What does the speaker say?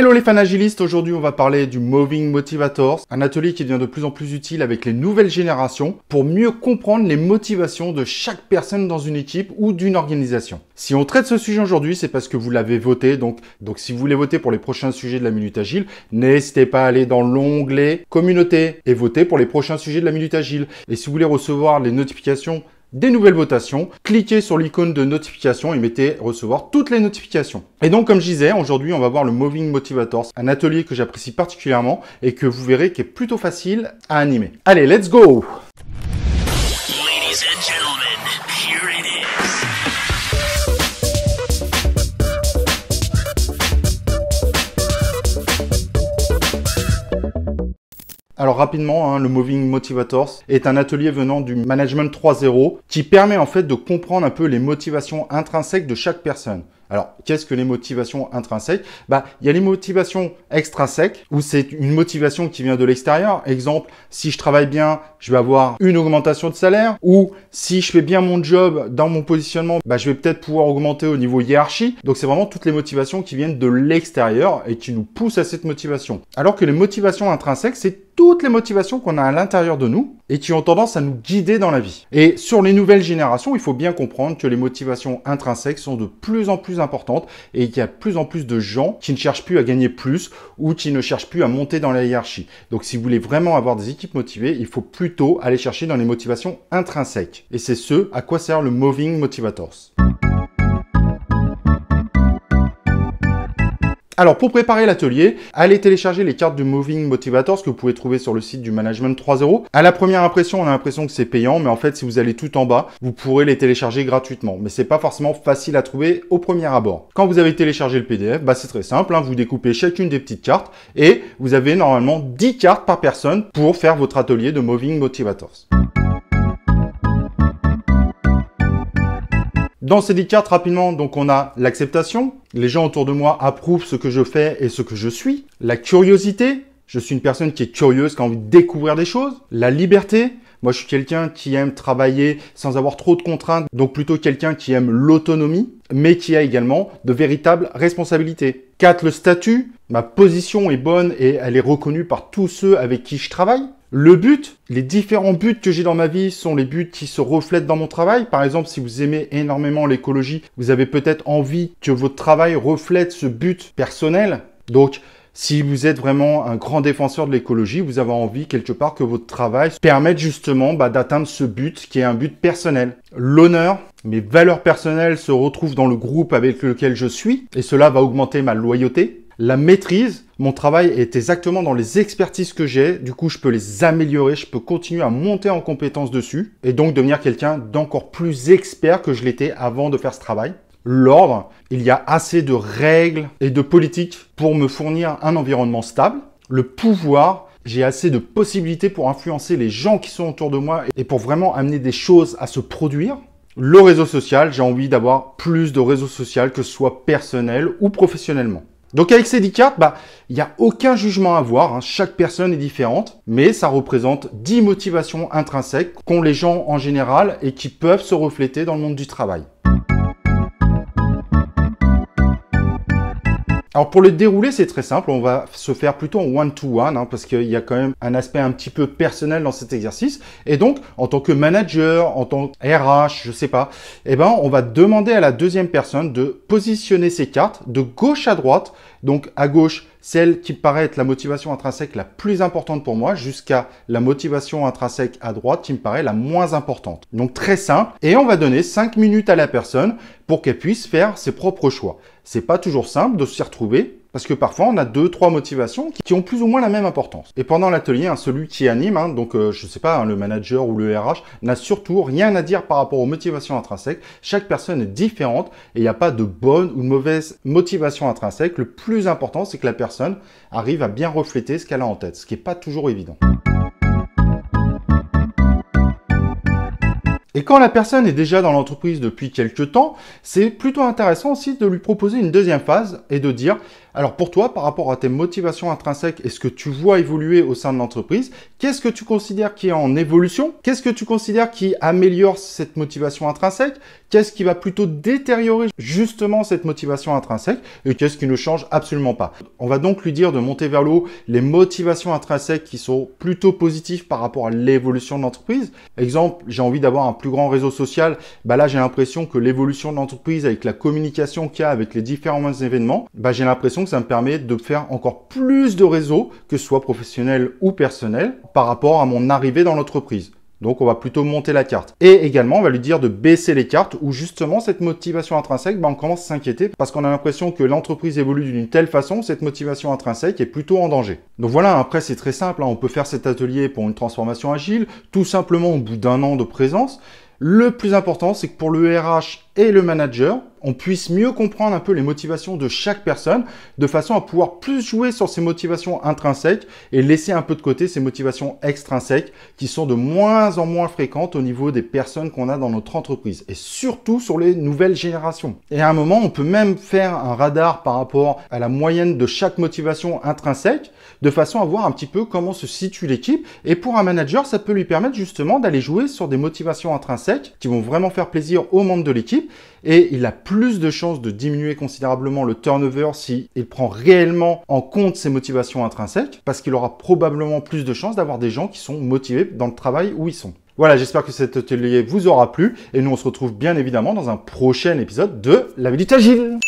Hello les fanagilistes, aujourd'hui on va parler du Moving Motivators, un atelier qui devient de plus en plus utile avec les nouvelles générations pour mieux comprendre les motivations de chaque personne dans une équipe ou d'une organisation. Si on traite ce sujet aujourd'hui, c'est parce que vous l'avez voté, donc, donc si vous voulez voter pour les prochains sujets de la Minute Agile, n'hésitez pas à aller dans l'onglet Communauté et voter pour les prochains sujets de la Minute Agile. Et si vous voulez recevoir les notifications des nouvelles votations, cliquez sur l'icône de notification et mettez recevoir toutes les notifications. Et donc comme je disais, aujourd'hui on va voir le Moving Motivators, un atelier que j'apprécie particulièrement et que vous verrez qui est plutôt facile à animer. Allez, let's go Alors rapidement, hein, le Moving Motivators est un atelier venant du Management 3.0 qui permet en fait de comprendre un peu les motivations intrinsèques de chaque personne. Alors, qu'est-ce que les motivations intrinsèques Bah, il y a les motivations extrinsèques où c'est une motivation qui vient de l'extérieur. Exemple, si je travaille bien, je vais avoir une augmentation de salaire ou si je fais bien mon job dans mon positionnement, bah, je vais peut-être pouvoir augmenter au niveau hiérarchie. Donc, c'est vraiment toutes les motivations qui viennent de l'extérieur et qui nous poussent à cette motivation. Alors que les motivations intrinsèques, c'est toutes les motivations qu'on a à l'intérieur de nous et qui ont tendance à nous guider dans la vie. Et sur les nouvelles générations, il faut bien comprendre que les motivations intrinsèques sont de plus en plus importante et il y a de plus en plus de gens qui ne cherchent plus à gagner plus ou qui ne cherchent plus à monter dans la hiérarchie. Donc si vous voulez vraiment avoir des équipes motivées, il faut plutôt aller chercher dans les motivations intrinsèques. Et c'est ce à quoi sert le Moving Motivators. Alors pour préparer l'atelier, allez télécharger les cartes de Moving Motivators que vous pouvez trouver sur le site du Management 3.0. À la première impression, on a l'impression que c'est payant, mais en fait si vous allez tout en bas, vous pourrez les télécharger gratuitement. Mais c'est pas forcément facile à trouver au premier abord. Quand vous avez téléchargé le PDF, bah c'est très simple, hein. vous découpez chacune des petites cartes et vous avez normalement 10 cartes par personne pour faire votre atelier de Moving Motivators. Dans ces cartes, rapidement, donc on a l'acceptation, les gens autour de moi approuvent ce que je fais et ce que je suis, la curiosité, je suis une personne qui est curieuse, qui a envie de découvrir des choses, la liberté, moi je suis quelqu'un qui aime travailler sans avoir trop de contraintes, donc plutôt quelqu'un qui aime l'autonomie, mais qui a également de véritables responsabilités. 4. Le statut, ma position est bonne et elle est reconnue par tous ceux avec qui je travaille. Le but, les différents buts que j'ai dans ma vie sont les buts qui se reflètent dans mon travail. Par exemple, si vous aimez énormément l'écologie, vous avez peut-être envie que votre travail reflète ce but personnel. Donc, si vous êtes vraiment un grand défenseur de l'écologie, vous avez envie quelque part que votre travail permette justement bah, d'atteindre ce but qui est un but personnel. L'honneur, mes valeurs personnelles se retrouvent dans le groupe avec lequel je suis et cela va augmenter ma loyauté, la maîtrise, mon travail est exactement dans les expertises que j'ai. Du coup, je peux les améliorer, je peux continuer à monter en compétences dessus et donc devenir quelqu'un d'encore plus expert que je l'étais avant de faire ce travail. L'ordre, il y a assez de règles et de politiques pour me fournir un environnement stable. Le pouvoir, j'ai assez de possibilités pour influencer les gens qui sont autour de moi et pour vraiment amener des choses à se produire. Le réseau social, j'ai envie d'avoir plus de réseau social que ce soit personnel ou professionnellement. Donc avec ces 10 cartes, bah, il n'y a aucun jugement à voir, hein. chaque personne est différente, mais ça représente 10 motivations intrinsèques qu'ont les gens en général et qui peuvent se refléter dans le monde du travail. Alors pour le dérouler, c'est très simple. On va se faire plutôt en one-to-one hein, parce qu'il y a quand même un aspect un petit peu personnel dans cet exercice. Et donc, en tant que manager, en tant que RH, je sais pas, eh ben on va demander à la deuxième personne de positionner ses cartes de gauche à droite donc à gauche, celle qui paraît être la motivation intrinsèque la plus importante pour moi, jusqu'à la motivation intrinsèque à droite qui me paraît la moins importante. Donc très simple. Et on va donner 5 minutes à la personne pour qu'elle puisse faire ses propres choix. C'est pas toujours simple de s'y retrouver, parce que parfois, on a deux, trois motivations qui ont plus ou moins la même importance. Et pendant l'atelier, hein, celui qui anime, hein, donc euh, je ne sais pas, hein, le manager ou le RH, n'a surtout rien à dire par rapport aux motivations intrinsèques. Chaque personne est différente et il n'y a pas de bonne ou de mauvaise motivation intrinsèque. Le plus important, c'est que la personne arrive à bien refléter ce qu'elle a en tête, ce qui n'est pas toujours évident. Et quand la personne est déjà dans l'entreprise depuis quelques temps, c'est plutôt intéressant aussi de lui proposer une deuxième phase et de dire alors pour toi, par rapport à tes motivations intrinsèques est ce que tu vois évoluer au sein de l'entreprise, qu'est-ce que tu considères qui est en évolution Qu'est-ce que tu considères qui améliore cette motivation intrinsèque Qu'est-ce qui va plutôt détériorer justement cette motivation intrinsèque Et qu'est-ce qui ne change absolument pas On va donc lui dire de monter vers le haut les motivations intrinsèques qui sont plutôt positives par rapport à l'évolution de l'entreprise. Exemple, j'ai envie d'avoir un plus grand réseau social. Bah là, j'ai l'impression que l'évolution de l'entreprise avec la communication qu'il y a avec les différents événements, bah j'ai l'impression ça me permet de faire encore plus de réseaux, que ce soit professionnel ou personnel, par rapport à mon arrivée dans l'entreprise. Donc on va plutôt monter la carte. Et également, on va lui dire de baisser les cartes où justement cette motivation intrinsèque, ben, on commence à s'inquiéter parce qu'on a l'impression que l'entreprise évolue d'une telle façon, cette motivation intrinsèque est plutôt en danger. Donc voilà, après c'est très simple, hein. on peut faire cet atelier pour une transformation agile, tout simplement au bout d'un an de présence. Le plus important, c'est que pour le RH et le manager, on puisse mieux comprendre un peu les motivations de chaque personne, de façon à pouvoir plus jouer sur ses motivations intrinsèques et laisser un peu de côté ses motivations extrinsèques qui sont de moins en moins fréquentes au niveau des personnes qu'on a dans notre entreprise et surtout sur les nouvelles générations. Et à un moment, on peut même faire un radar par rapport à la moyenne de chaque motivation intrinsèque de façon à voir un petit peu comment se situe l'équipe et pour un manager, ça peut lui permettre justement d'aller jouer sur des motivations intrinsèques qui vont vraiment faire plaisir aux membres de l'équipe et il a plus de chances de diminuer considérablement le turnover si il prend réellement en compte ses motivations intrinsèques, parce qu'il aura probablement plus de chances d'avoir des gens qui sont motivés dans le travail où ils sont. Voilà, j'espère que cet atelier vous aura plu, et nous on se retrouve bien évidemment dans un prochain épisode de La du Agile